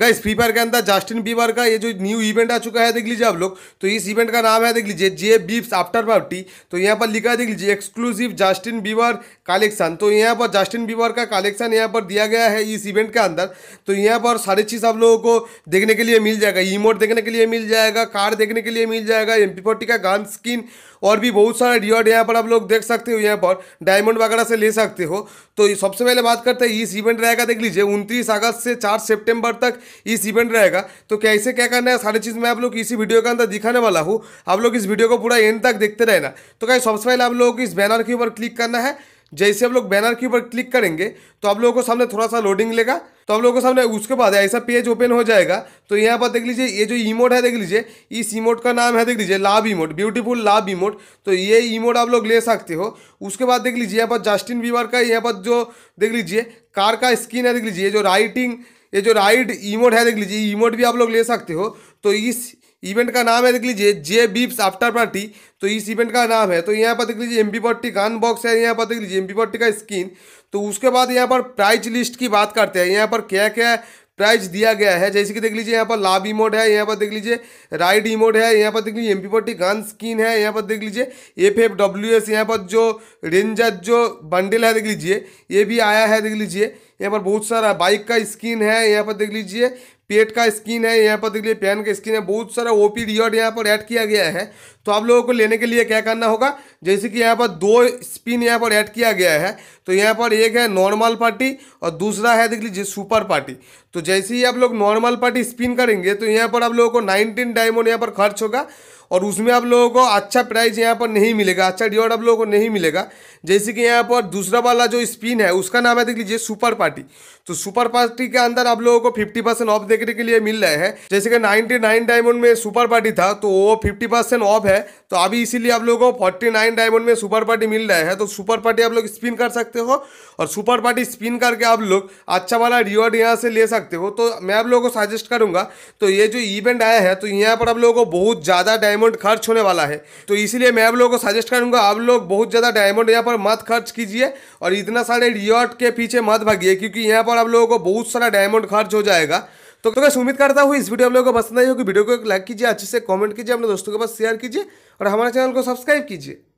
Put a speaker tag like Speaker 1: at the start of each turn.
Speaker 1: guys free fire के अंदर Justin Bieber का ये जो न्यू इवेंट आ चुका है देख लीजिए आप लोग तो इस इवेंट का नाम है देख लीजिए जे बीप्स आफ्टर पार्टी तो यहाँ पर लिखा है देख लीजिए एक्सक्लूसिव जस्टिन बीबर कलेक्शन तो यहाँ पर जस्टिन बीबर का कलेक्शन यहाँ पर दिया गया है इस इवेंट के अंदर तो यहाँ पर सारी चीज़ आप लोगों को देखने के लिए मिल जाएगा ईमोट देखने के लिए मिल जाएगा कार देखने के लिए मिल जाएगा एम का गान स्किन और भी बहुत सारे रिवॉर्ड यहाँ पर आप लोग देख सकते हो यहाँ पर डायमंड वगैरह से ले सकते हो तो सबसे पहले बात करते हैं इस इवेंट रहेगा देख लीजिए उनतीस अगस्त से चार सेप्टेम्बर तक इस इवेंट रहेगा तो कैसे क्या करना है सारी चीज़ मैं आप लोग इसी वीडियो के अंदर दिखाने वाला हूँ आप लोग इस वीडियो को पूरा एंड तक देखते रहना तो कहीं सबसे पहले आप लोगों को इस बैनर के ऊपर क्लिक करना है जैसे आप लोग बैनर के ऊपर क्लिक करेंगे तो आप लोगों को सामने थोड़ा सा लोडिंग लेगा तो आप लोगों को सामने उसके बाद ऐसा पेज ओपन हो जाएगा तो यहाँ पर देख लीजिए ये जो इमोट है देख लीजिए इस इमोट का नाम है देख लीजिए लाभ इमोट ब्यूटीफुल लाभ इमोट तो ये इमोट आप लोग ले सकते हो उसके बाद देख लीजिए यहाँ पर जस्टिन बीवर का यहाँ पर जो देख लीजिए कार का स्क्रीन है देख लीजिए जो राइटिंग ये जो राइड इमोट है देख लीजिए इमोट भी आप लोग ले सकते हो तो इस इवेंट का नाम है देख लीजिए जे बीप्स आफ्टर पार्टी तो इस इवेंट का नाम है तो यहाँ पर देख लीजिए एम पी पट्टी गन बॉक्स है यहाँ पर देख लीजिए एम पी पट्टी का स्किन तो उसके बाद यहाँ पर प्राइज लिस्ट की बात करते हैं यहाँ पर क्या क्या प्राइज दिया गया है जैसे कि देख लीजिए यहाँ पर लाभ इमोड है यहाँ पर देख लीजिए राइड इमोड है यहाँ पर देख लीजिए एम पी पट्टी गन स्किन है यहाँ पर देख लीजिए एफ एफ डब्ल्यू एस यहाँ पर जो रेंजर जो बंडल है देख लीजिए ये भी आया है देख लीजिए यहाँ पर बहुत सारा बाइक का स्किन है यहाँ पर देख लीजिए पेट का स्किन है यहाँ पर देख लीजिए पैन का स्किन है बहुत सारा ओपी रियड यहाँ पर ऐड किया गया है तो आप लोगों को लेने के लिए क्या करना होगा जैसे कि यहाँ पर दो स्पिन यहाँ पर ऐड किया गया है तो यहाँ पर एक है नॉर्मल पार्टी और दूसरा है देख लीजिए सुपर पार्टी तो जैसे ही आप लोग नॉर्मल पार्टी स्पिन करेंगे तो यहाँ पर आप लोगों को नाइनटीन डायमंड यहाँ पर खर्च होगा और उसमें आप लोगों को अच्छा प्राइस यहाँ पर नहीं मिलेगा अच्छा रिवॉर्ड आप लोगों को नहीं मिलेगा जैसे कि यहाँ पर दूसरा वाला जो स्पिन है उसका नाम है देख लीजिए सुपर पार्टी तो सुपर पार्टी के अंदर आप लोगों को फिफ्टी परसेंट ऑफ देखने के लिए मिल रहे हैं जैसे कि नाइनटी नाइन डायमंड में सुपर पार्टी था तो वो फिफ्टी परसेंट ऑफ है तो अभी इसीलिए आप लोगों को फोर्टी नाइन डायमंड में सुपर पार्टी मिल रहा है तो सुपर पार्टी आप लोग स्पिन कर सकते हो और सुपर पार्टी स्पिन करके आप लोग अच्छा वाला रिवॉर्ड यहाँ से ले सकते हो तो मैं आप लोगों को सजेस्ट करूँगा तो ये जो इवेंट आया है तो यहाँ पर आप लोगों को बहुत ज़्यादा डायमंड खर्च होने वाला है तो इसीलिए मैं आप लोगों को सजेस्ट करूँगा आप लोग बहुत ज़्यादा डायमंड यहाँ पर मत खर्च कीजिए और इतना सारे रिवॉर्ड के पीछे मत भागिए क्योंकि यहाँ पर आप लोगों को बहुत सारा डायमंड खर्च हो जाएगा तो कैसे उम्मीद करता हूँ इस वीडियो आप लोगों को पसंद आई होगी वीडियो को एक लाइक कीजिए अच्छे से कमेंट कीजिए अपने दोस्तों के पास शेयर कीजिए और हमारे चैनल को सब्सक्राइब कीजिए